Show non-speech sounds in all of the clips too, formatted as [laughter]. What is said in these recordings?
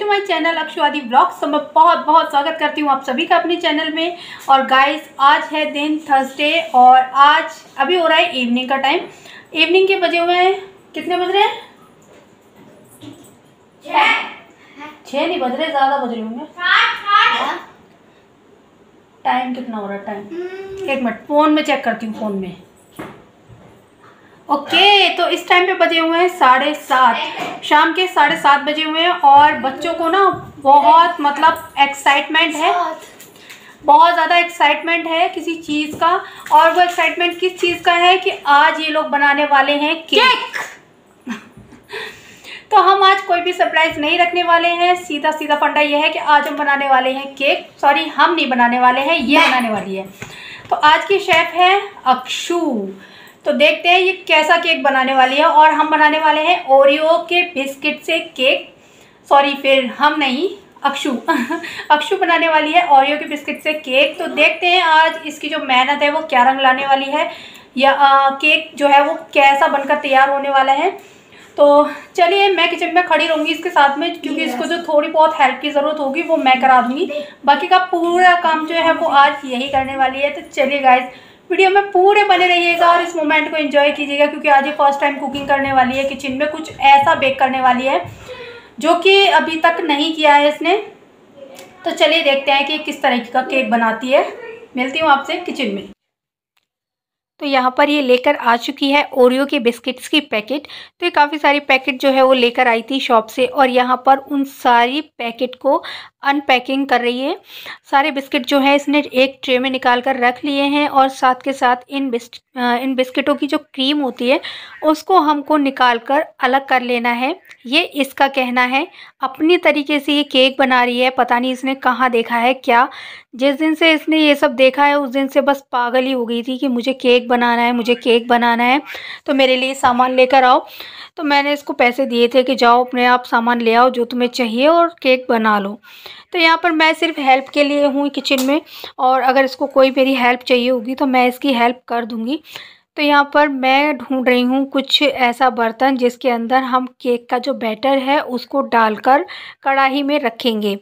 To my channel अक्षुवादी blogs तो मैं बहुत बहुत स्वागत करती हूँ आप सभी का अपने चैनल में और गाइस आज है दिन थर्सडे और आज अभी हो रहा है इवनिंग का टाइम इवनिंग के बजे हुए हैं कितने बज रहे हैं छः नहीं बज रहे ज़्यादा बज रहे होंगे टाइम कितना हो रहा है टाइम हम्म। एक मिनट फ़ोन में चेक करती हूँ फ़ोन में ओके okay, तो इस टाइम पे बजे हुए हैं साढ़े सात शाम के साढ़े सात बजे हुए हैं और बच्चों को ना बहुत मतलब एक्साइटमेंट है बहुत ज़्यादा एक्साइटमेंट है किसी चीज़ का और वो एक्साइटमेंट किस चीज़ का है कि आज ये लोग बनाने वाले हैं केक [laughs] तो हम आज कोई भी सरप्राइज नहीं रखने वाले हैं सीधा सीधा फंडा यह है कि आज हम बनाने वाले हैं केक सॉरी हम नहीं बनाने वाले हैं ये बनाने वाली है तो आज की शेफ है अक्षू तो देखते हैं ये कैसा केक बनाने वाली है और हम बनाने वाले हैं ओरियो के बिस्किट से केक सॉरी फिर हम नहीं अक्षु [laughs] अक्षु बनाने वाली है ओरियो के बिस्किट से केक तो देखते हैं आज इसकी जो मेहनत है वो क्या रंग लाने वाली है या आ, केक जो है वो कैसा बनकर तैयार होने वाला है तो चलिए मैं किचन में खड़ी रहूँगी इसके साथ में क्योंकि इसको जो थोड़ी बहुत हेल्प की ज़रूरत होगी वो मैं करा दूँगी बाकी का पूरा काम जो है वो आज यही करने वाली है तो चलिए गाइज वीडियो में पूरे बने रहिएगा और इस मोमेंट को एंजॉय कीजिएगा क्योंकि आज ये फर्स्ट टाइम कुकिंग करने वाली है किचन में कुछ ऐसा बेक करने वाली है जो कि अभी तक नहीं किया है इसने तो चलिए देखते हैं कि किस तरह का केक बनाती है मिलती हूँ आपसे किचन में तो यहाँ पर ये लेकर आ चुकी है ओरियो के बिस्किट्स की पैकेट तो ये काफ़ी सारी पैकेट जो है वो लेकर आई थी शॉप से और यहाँ पर उन सारी पैकेट को अनपैकिंग कर रही है सारे बिस्किट जो है इसने एक ट्रे में निकाल कर रख लिए हैं और साथ के साथ इन बिस् इन बिस्किटों की जो क्रीम होती है उसको हमको निकाल कर अलग कर लेना है ये इसका कहना है अपनी तरीके से ये केक बना रही है पता नहीं इसने कहाँ देखा है क्या जिस दिन से इसने ये सब देखा है उस दिन से बस पागल ही हो गई थी कि मुझे केक बनाना है मुझे केक बनाना है तो मेरे लिए सामान लेकर आओ तो मैंने इसको पैसे दिए थे कि जाओ अपने आप सामान ले आओ जो तुम्हें चाहिए और केक बना लो तो यहाँ पर मैं सिर्फ हेल्प के लिए हूँ किचन में और अगर इसको कोई मेरी हेल्प चाहिए होगी तो मैं इसकी हेल्प कर दूँगी तो यहाँ पर मैं ढूंढ रही हूँ कुछ ऐसा बर्तन जिसके अंदर हम केक का जो बैटर है उसको डालकर कढ़ाई में रखेंगे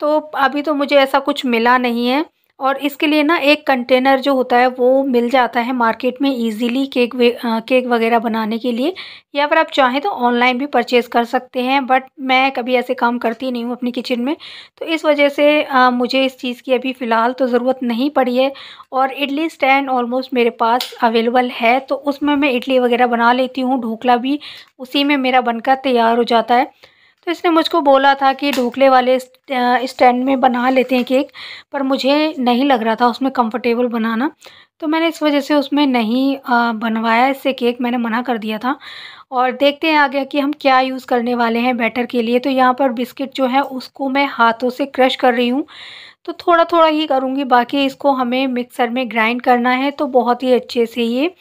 तो अभी तो मुझे ऐसा कुछ मिला नहीं है और इसके लिए ना एक कंटेनर जो होता है वो मिल जाता है मार्केट में इजीली केक वे, आ, केक वगैरह बनाने के लिए या फिर आप चाहें तो ऑनलाइन भी परचेज़ कर सकते हैं बट मैं कभी ऐसे काम करती नहीं हूँ अपनी किचन में तो इस वजह से आ, मुझे इस चीज़ की अभी फ़िलहाल तो ज़रूरत नहीं पड़ी है और इडली स्टैंड ऑलमोस्ट मेरे पास अवेलेबल है तो उसमें मैं इडली वगैरह बना लेती हूँ ढोकला भी उसी में मेरा बनकर तैयार हो जाता है तो इसने मुझको बोला था कि ढोकले वाले स्टैंड में बना लेते हैं केक पर मुझे नहीं लग रहा था उसमें कंफर्टेबल बनाना तो मैंने इस वजह से उसमें नहीं बनवाया इससे केक मैंने मना कर दिया था और देखते हैं आगे कि हम क्या यूज़ करने वाले हैं बैटर के लिए तो यहाँ पर बिस्किट जो है उसको मैं हाथों से क्रश कर रही हूँ तो थोड़ा थोड़ा ही करूँगी बाकी इसको हमें मिक्सर में ग्राइंड करना है तो बहुत ही अच्छे से ये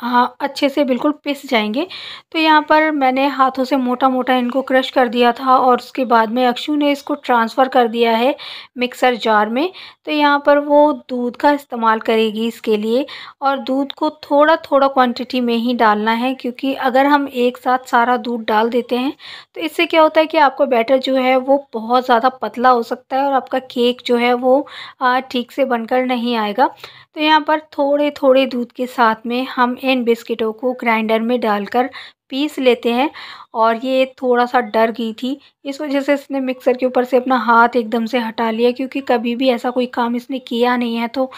हाँ अच्छे से बिल्कुल पिस जाएंगे तो यहाँ पर मैंने हाथों से मोटा मोटा इनको क्रश कर दिया था और उसके बाद में अक्षु ने इसको ट्रांसफ़र कर दिया है मिक्सर जार में तो यहाँ पर वो दूध का इस्तेमाल करेगी इसके लिए और दूध को थोड़ा थोड़ा क्वांटिटी में ही डालना है क्योंकि अगर हम एक साथ सारा दूध डाल देते हैं तो इससे क्या होता है कि आपका बैटर जो है वो बहुत ज़्यादा पतला हो सकता है और आपका केक जो है वो ठीक से बनकर नहीं आएगा तो यहाँ पर थोड़े थोड़े दूध के साथ में हम इन इन बिस्किटों को ग्राइंडर में डालकर पीस लेते हैं और ये थोड़ा सा डर गई थी इस वजह से इसने मिक्सर के ऊपर से अपना हाथ एकदम से हटा लिया क्योंकि कभी भी ऐसा कोई काम इसने किया नहीं है तो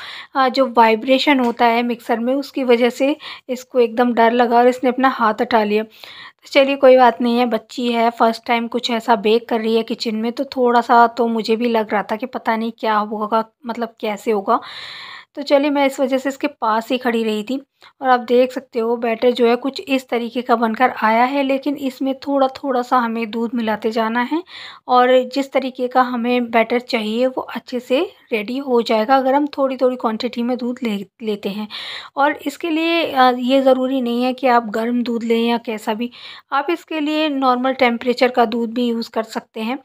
जो वाइब्रेशन होता है मिक्सर में उसकी वजह से इसको एकदम डर लगा और इसने अपना हाथ हटा लिया तो चलिए कोई बात नहीं है बच्ची है फ़र्स्ट टाइम कुछ ऐसा बेक कर रही है किचन में तो थोड़ा सा तो मुझे भी लग रहा था कि पता नहीं क्या होगा मतलब कैसे होगा तो चलिए मैं इस वजह से इसके पास ही खड़ी रही थी और आप देख सकते हो बैटर जो है कुछ इस तरीके का बनकर आया है लेकिन इसमें थोड़ा थोड़ा सा हमें दूध मिलाते जाना है और जिस तरीके का हमें बैटर चाहिए वो अच्छे से रेडी हो जाएगा अगर हम थोड़ी थोड़ी क्वांटिटी में दूध ले लेते हैं और इसके लिए ये ज़रूरी नहीं है कि आप गर्म दूध लें या कैसा भी आप इसके लिए नॉर्मल टेम्परेचर का दूध भी यूज़ कर सकते हैं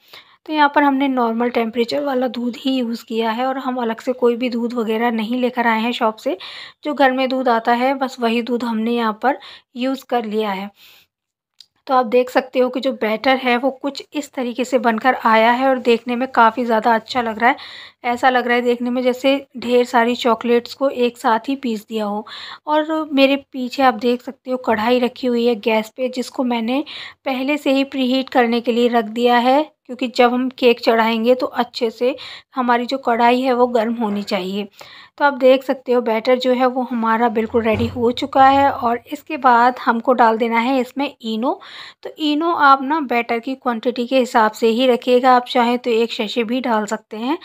तो यहाँ पर हमने नॉर्मल टेम्परेचर वाला दूध ही यूज़ किया है और हम अलग से कोई भी दूध वगैरह नहीं लेकर आए हैं शॉप से जो घर में दूध आता है बस वही दूध हमने यहाँ पर यूज़ कर लिया है तो आप देख सकते हो कि जो बैटर है वो कुछ इस तरीके से बनकर आया है और देखने में काफ़ी ज़्यादा अच्छा लग रहा है ऐसा लग रहा है देखने में जैसे ढेर सारी चॉकलेट्स को एक साथ ही पीस दिया हो और मेरे पीछे आप देख सकते हो कढ़ाई रखी हुई है गैस पे जिसको मैंने पहले से ही प्रीहीट करने के लिए रख दिया है क्योंकि जब हम केक चढ़ाएंगे तो अच्छे से हमारी जो कढ़ाई है वो गर्म होनी चाहिए तो आप देख सकते हो बैटर जो है वो हमारा बिल्कुल रेडी हो चुका है और इसके बाद हमको डाल देना है इसमें इनो तो इनो आप ना बैटर की क्वांटिटी के हिसाब से ही रखिएगा आप चाहें तो एक शशे भी डाल सकते हैं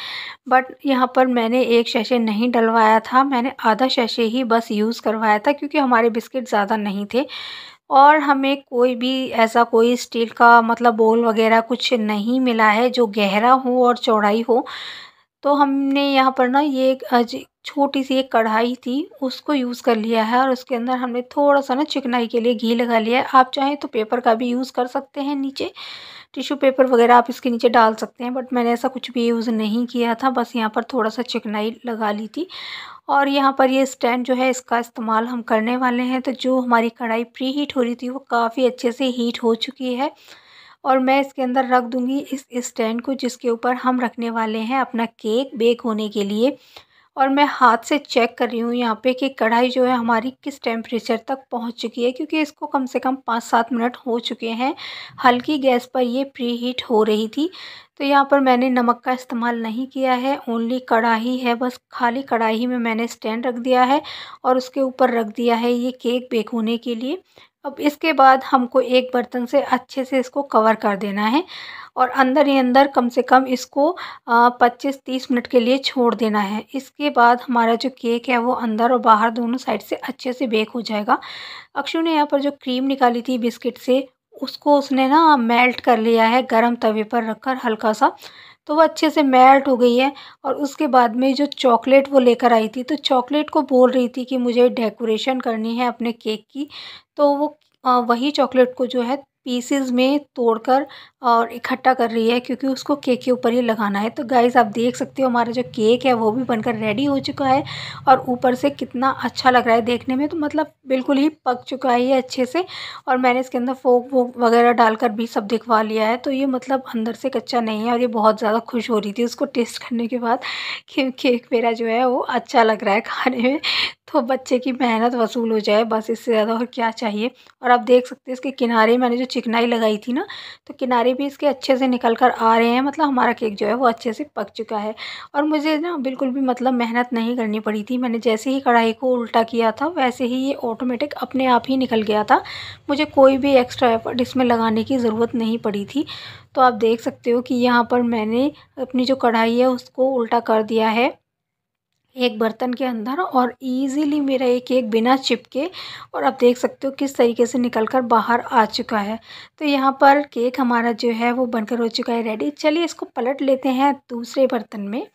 बट यहाँ पर मैंने एक शैशे नहीं डलवाया था मैंने आधा शैशे ही बस यूज़ करवाया था क्योंकि हमारे बिस्किट ज़्यादा नहीं थे और हमें कोई भी ऐसा कोई स्टील का मतलब बोल वगैरह कुछ नहीं मिला है जो गहरा हो और चौड़ाई हो तो हमने यहाँ पर ना ये एक छोटी सी एक कढ़ाई थी उसको यूज़ कर लिया है और उसके अंदर हमने थोड़ा सा ना चिकनाई के लिए घी लगा लिया है आप चाहें तो पेपर का भी यूज़ कर सकते हैं नीचे टिश्यू पेपर वगैरह आप इसके नीचे डाल सकते हैं बट मैंने ऐसा कुछ भी यूज़ नहीं किया था बस यहाँ पर थोड़ा सा चिकनाई लगा ली थी और यहाँ पर ये स्टैंड जो है इसका इस्तेमाल हम करने वाले हैं तो जो हमारी कढ़ाई प्री हीट हो रही थी वो काफ़ी अच्छे से हीट हो चुकी है और मैं इसके अंदर रख दूँगी इस स्टैंड को जिसके ऊपर हम रखने वाले हैं अपना केक बेक होने के लिए और मैं हाथ से चेक कर रही हूँ यहाँ पे कि कढ़ाई जो है हमारी किस टेम्परेचर तक पहुँच चुकी है क्योंकि इसको कम से कम पाँच सात मिनट हो चुके हैं हल्की गैस पर ये प्री हीट हो रही थी तो यहाँ पर मैंने नमक का इस्तेमाल नहीं किया है ओनली कढ़ाई है बस खाली कढ़ाई में मैंने स्टैंड रख दिया है और उसके ऊपर रख दिया है ये केक बेक होने के लिए अब इसके बाद हमको एक बर्तन से अच्छे से इसको कवर कर देना है और अंदर ही अंदर कम से कम इसको पच्चीस तीस मिनट के लिए छोड़ देना है इसके बाद हमारा जो केक है वो अंदर और बाहर दोनों साइड से अच्छे से बेक हो जाएगा अक्षु ने यहाँ पर जो क्रीम निकाली थी बिस्किट से उसको उसने ना मेल्ट कर लिया है गरम तवे पर रखकर हल्का सा तो वो अच्छे से मेल्ट हो गई है और उसके बाद में जो चॉकलेट वो लेकर आई थी तो चॉकलेट को बोल रही थी कि मुझे डेकोरेशन करनी है अपने केक की तो वो वही चॉकलेट को जो है पीसेस में तोड़कर और इकट्ठा कर रही है क्योंकि उसको केक के ऊपर ही लगाना है तो गाइस आप देख सकते हो हमारा जो केक है वो भी बनकर रेडी हो चुका है और ऊपर से कितना अच्छा लग रहा है देखने में तो मतलब बिल्कुल ही पक चुका है ये अच्छे से और मैंने इसके अंदर फोक वोक वगैरह डालकर भी सब दिखवा लिया है तो ये मतलब अंदर से कच्चा नहीं है और ये बहुत ज़्यादा खुश हो रही थी उसको टेस्ट करने के बाद कि केक मेरा जो है वो अच्छा लग रहा है खाने में तो बच्चे की मेहनत वसूल हो जाए बस इससे ज़्यादा और क्या चाहिए और आप देख सकते हैं इसके किनारे मैंने जो चिकनाई लगाई थी ना तो किनारे भी इसके अच्छे से निकल कर आ रहे हैं मतलब हमारा केक जो है वो अच्छे से पक चुका है और मुझे ना बिल्कुल भी मतलब मेहनत नहीं करनी पड़ी थी मैंने जैसे ही कढ़ाई को उल्टा किया था वैसे ही ये ऑटोमेटिक अपने आप ही निकल गया था मुझे कोई भी एक्स्ट्रा एफर्ट इसमें लगाने की ज़रूरत नहीं पड़ी थी तो आप देख सकते हो कि यहाँ पर मैंने अपनी जो कढ़ाई है उसको उल्टा कर दिया है एक बर्तन के अंदर और इजीली मेरा एक एक बिना चिपके और आप देख सकते हो किस तरीके से निकल कर बाहर आ चुका है तो यहाँ पर केक हमारा जो है वो बनकर हो चुका है रेडी चलिए इसको पलट लेते हैं दूसरे बर्तन में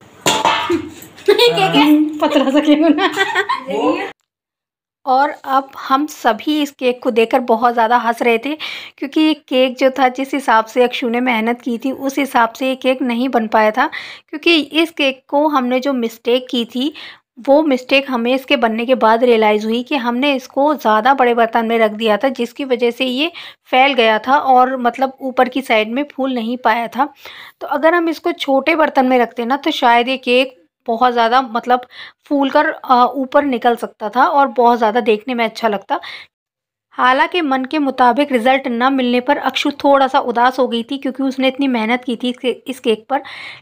[laughs] पतला सके [laughs] और अब हम सभी इस केक को देखकर बहुत ज़्यादा हंस रहे थे क्योंकि ये केक जो था जिस हिसाब से अक्षु ने मेहनत की थी उस हिसाब से ये केक नहीं बन पाया था क्योंकि इस केक को हमने जो मिस्टेक की थी वो मिस्टेक हमें इसके बनने के बाद रियलाइज़ हुई कि हमने इसको ज़्यादा बड़े बर्तन में रख दिया था जिसकी वजह से ये फैल गया था और मतलब ऊपर की साइड में फूल नहीं पाया था तो अगर हम इसको छोटे बर्तन में रखते ना तो शायद ये केक बहुत ज़्यादा मतलब फूल कर ऊपर निकल सकता था और बहुत ज़्यादा देखने में अच्छा लगता हालांकि मन के मुताबिक रिजल्ट न मिलने पर अक्षु थोड़ा सा उदास हो गई थी क्योंकि उसने इतनी मेहनत की थी इस केक पर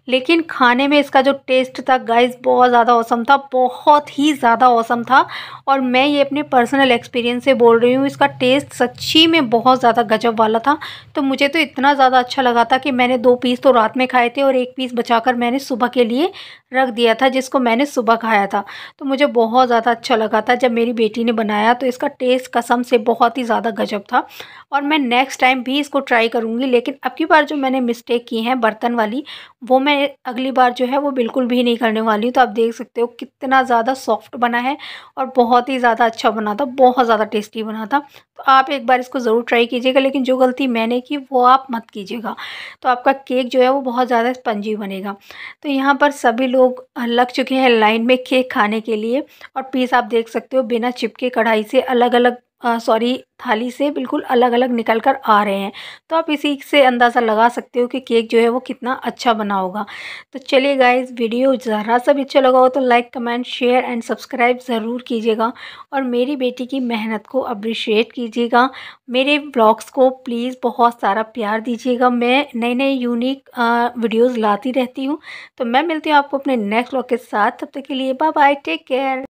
लेकिन खाने में इसका जो टेस्ट था गाइस बहुत ज़्यादा औसम था बहुत ही ज़्यादा औसम था और मैं ये अपने पर्सनल एक्सपीरियंस से बोल रही हूँ इसका टेस्ट सच्ची में बहुत ज़्यादा गजब वाला था तो मुझे तो इतना ज़्यादा अच्छा लगा था कि मैंने दो पीस तो रात में खाए थे और एक पीस बचा कर मैंने सुबह के लिए रख दिया था जिसको मैंने सुबह खाया था तो मुझे बहुत ज़्यादा अच्छा लगा था जब मेरी बेटी ने बनाया तो इसका टेस्ट कसम से बहुत बहुत ही ज़्यादा गजब था और मैं नेक्स्ट टाइम भी इसको ट्राई करूँगी लेकिन अब की बार जो मैंने मिस्टेक की हैं बर्तन वाली वो मैं अगली बार जो है वो बिल्कुल भी नहीं करने वाली हूँ तो आप देख सकते हो कितना ज़्यादा सॉफ्ट बना है और बहुत ही ज़्यादा अच्छा बना था बहुत ज़्यादा टेस्टी बना था तो आप एक बार इसको ज़रूर ट्राई कीजिएगा लेकिन जो गलती मैंने की वो आप मत कीजिएगा तो आपका केक जो है वो बहुत ज़्यादा स्पंजी बनेगा तो यहाँ पर सभी लोग लग चुके हैं लाइन में केक खाने के लिए और पीस आप देख सकते हो बिना चिपके कढ़ाई से अलग अलग सॉरी थाली से बिल्कुल अलग अलग निकल कर आ रहे हैं तो आप इसी से अंदाज़ा लगा सकते हो कि केक जो है वो कितना अच्छा बना होगा तो चलिए गाइज़ वीडियो ज़रा सा भी अच्छा लगा हो तो like comment share and subscribe ज़रूर कीजिएगा और मेरी बेटी की मेहनत को अप्रिशिएट कीजिएगा मेरे ब्लॉग्स को प्लीज़ बहुत सारा प्यार दीजिएगा मैं नए नए यूनिक वीडियोज़ लाती रहती हूँ तो मैं मिलती हूँ आपको अपने नेक्स्ट ब्लॉग के साथ तब तक के लिए बाय बाय टेक केयर